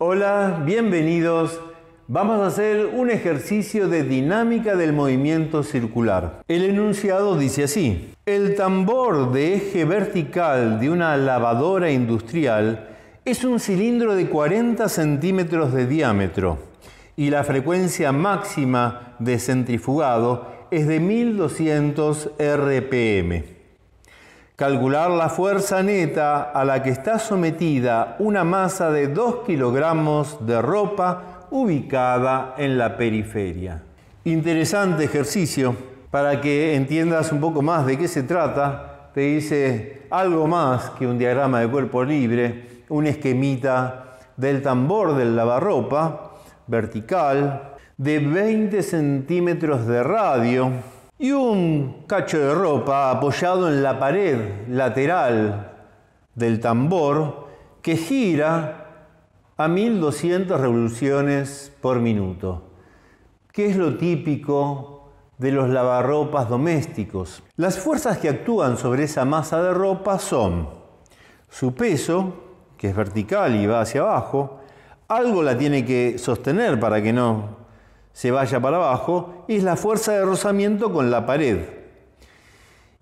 Hola, bienvenidos. Vamos a hacer un ejercicio de dinámica del movimiento circular. El enunciado dice así. El tambor de eje vertical de una lavadora industrial es un cilindro de 40 centímetros de diámetro y la frecuencia máxima de centrifugado es de 1200 RPM calcular la fuerza neta a la que está sometida una masa de 2 kilogramos de ropa ubicada en la periferia. Interesante ejercicio para que entiendas un poco más de qué se trata. Te dice algo más que un diagrama de cuerpo libre, un esquemita del tambor del lavarropa vertical de 20 centímetros de radio y un cacho de ropa apoyado en la pared lateral del tambor que gira a 1200 revoluciones por minuto, que es lo típico de los lavarropas domésticos. Las fuerzas que actúan sobre esa masa de ropa son su peso, que es vertical y va hacia abajo, algo la tiene que sostener para que no se vaya para abajo, es la fuerza de rozamiento con la pared.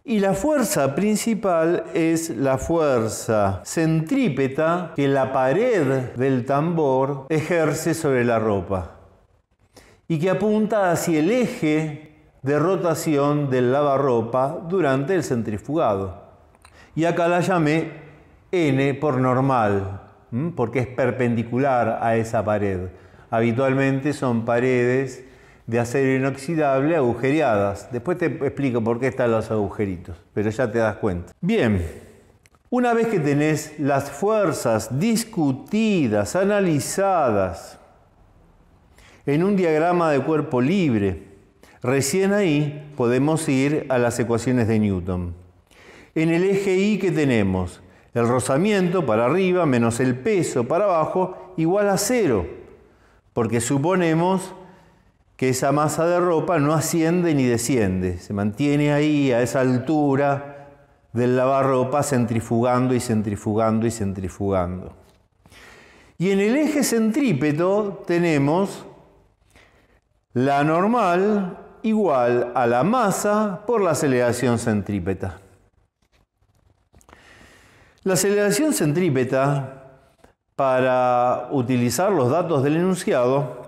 Y la fuerza principal es la fuerza centrípeta que la pared del tambor ejerce sobre la ropa y que apunta hacia el eje de rotación del lavarropa durante el centrifugado. Y acá la llamé N por normal, porque es perpendicular a esa pared habitualmente son paredes de acero inoxidable agujereadas. Después te explico por qué están los agujeritos, pero ya te das cuenta. Bien, una vez que tenés las fuerzas discutidas, analizadas, en un diagrama de cuerpo libre, recién ahí podemos ir a las ecuaciones de Newton. En el eje Y que tenemos, el rozamiento para arriba menos el peso para abajo igual a cero porque suponemos que esa masa de ropa no asciende ni desciende, se mantiene ahí a esa altura del lavarropa centrifugando y centrifugando y centrifugando. Y en el eje centrípeto tenemos la normal igual a la masa por la aceleración centrípeta. La aceleración centrípeta para utilizar los datos del enunciado,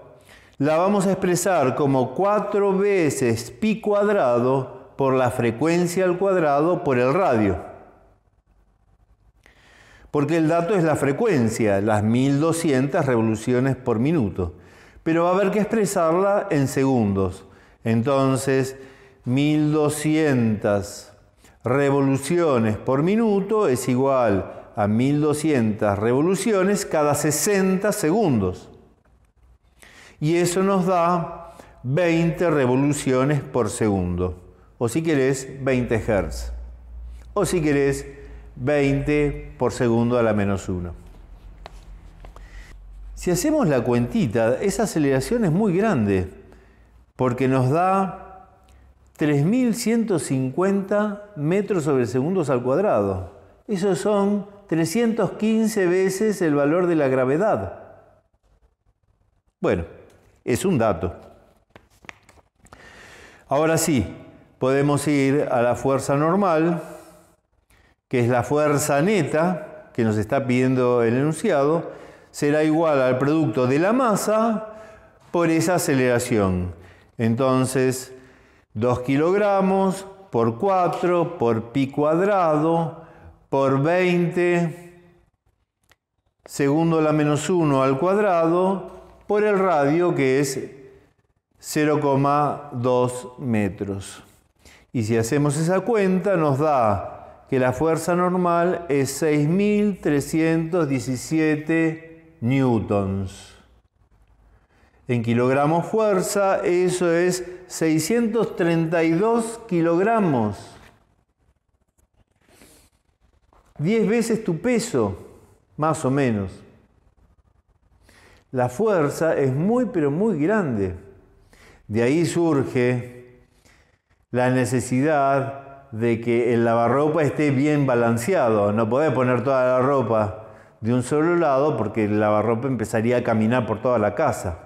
la vamos a expresar como 4 veces pi cuadrado por la frecuencia al cuadrado por el radio. Porque el dato es la frecuencia, las 1200 revoluciones por minuto. Pero va a haber que expresarla en segundos. Entonces, 1200 revoluciones por minuto es igual a 1200 revoluciones cada 60 segundos. Y eso nos da 20 revoluciones por segundo. O si querés, 20 Hz. O si querés, 20 por segundo a la menos 1. Si hacemos la cuentita, esa aceleración es muy grande, porque nos da 3.150 metros sobre segundos al cuadrado. Esos son 315 veces el valor de la gravedad. Bueno, es un dato. Ahora sí, podemos ir a la fuerza normal, que es la fuerza neta que nos está pidiendo el enunciado, será igual al producto de la masa por esa aceleración. Entonces, 2 kilogramos por 4 por pi cuadrado por 20 segundo a la menos 1 al cuadrado por el radio que es 0,2 metros. Y si hacemos esa cuenta nos da que la fuerza normal es 6.317 newtons. En kilogramos fuerza eso es 632 kilogramos. 10 veces tu peso, más o menos. La fuerza es muy, pero muy grande. De ahí surge la necesidad de que el lavarropa esté bien balanceado. No podés poner toda la ropa de un solo lado porque el lavarropa empezaría a caminar por toda la casa.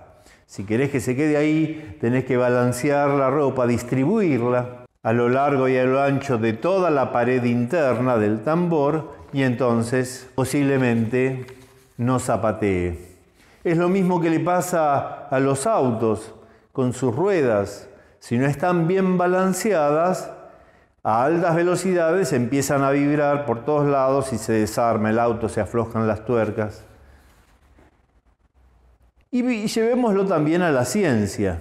Si querés que se quede ahí, tenés que balancear la ropa, distribuirla a lo largo y a lo ancho de toda la pared interna del tambor y entonces posiblemente no zapatee. Es lo mismo que le pasa a los autos con sus ruedas. Si no están bien balanceadas, a altas velocidades empiezan a vibrar por todos lados y se desarma el auto, se aflojan las tuercas. Y llevémoslo también a la ciencia.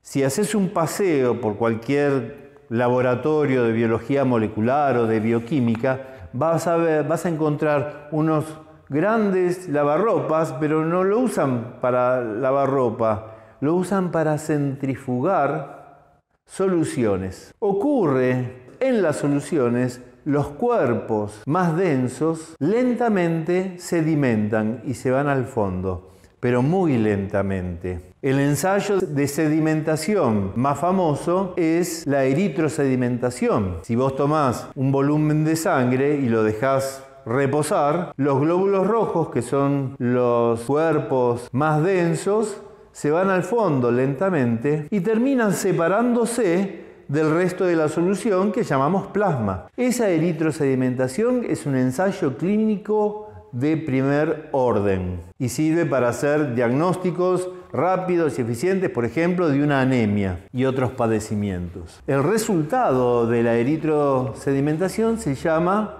Si haces un paseo por cualquier laboratorio de biología molecular o de bioquímica, vas a, ver, vas a encontrar unos grandes lavarropas, pero no lo usan para lavar ropa, lo usan para centrifugar soluciones. Ocurre en las soluciones los cuerpos más densos lentamente sedimentan y se van al fondo pero muy lentamente. El ensayo de sedimentación más famoso es la eritrosedimentación. Si vos tomás un volumen de sangre y lo dejás reposar, los glóbulos rojos, que son los cuerpos más densos, se van al fondo lentamente y terminan separándose del resto de la solución que llamamos plasma. Esa eritrosedimentación es un ensayo clínico de primer orden y sirve para hacer diagnósticos rápidos y eficientes, por ejemplo, de una anemia y otros padecimientos. El resultado de la eritrosedimentación se llama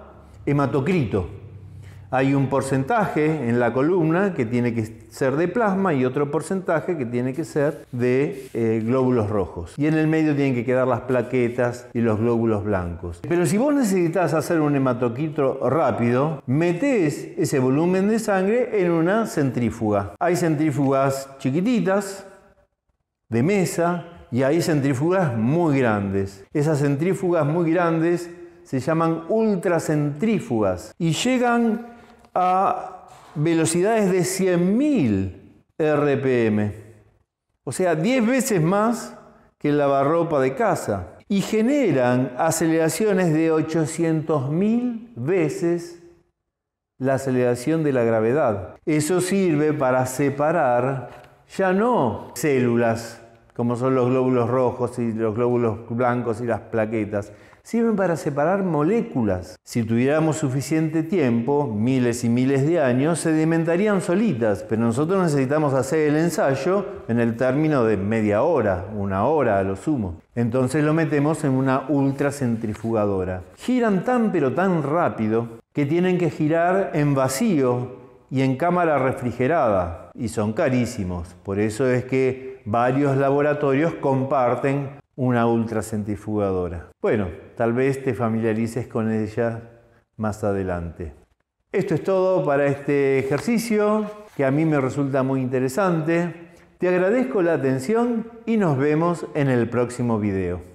hematocrito hay un porcentaje en la columna que tiene que ser de plasma y otro porcentaje que tiene que ser de eh, glóbulos rojos. Y en el medio tienen que quedar las plaquetas y los glóbulos blancos. Pero si vos necesitas hacer un hematoquito rápido, metés ese volumen de sangre en una centrífuga. Hay centrífugas chiquititas, de mesa, y hay centrífugas muy grandes. Esas centrífugas muy grandes se llaman ultracentrífugas y llegan a velocidades de 100.000 RPM, o sea, 10 veces más que el lavarropa de casa, y generan aceleraciones de 800.000 veces la aceleración de la gravedad. Eso sirve para separar ya no células, como son los glóbulos rojos y los glóbulos blancos y las plaquetas, sirven para separar moléculas. Si tuviéramos suficiente tiempo, miles y miles de años, sedimentarían solitas, pero nosotros necesitamos hacer el ensayo en el término de media hora, una hora a lo sumo. Entonces lo metemos en una ultracentrifugadora. Giran tan pero tan rápido que tienen que girar en vacío y en cámara refrigerada y son carísimos. Por eso es que varios laboratorios comparten una ultracentrifugadora. Bueno, tal vez te familiarices con ella más adelante. Esto es todo para este ejercicio que a mí me resulta muy interesante. Te agradezco la atención y nos vemos en el próximo video.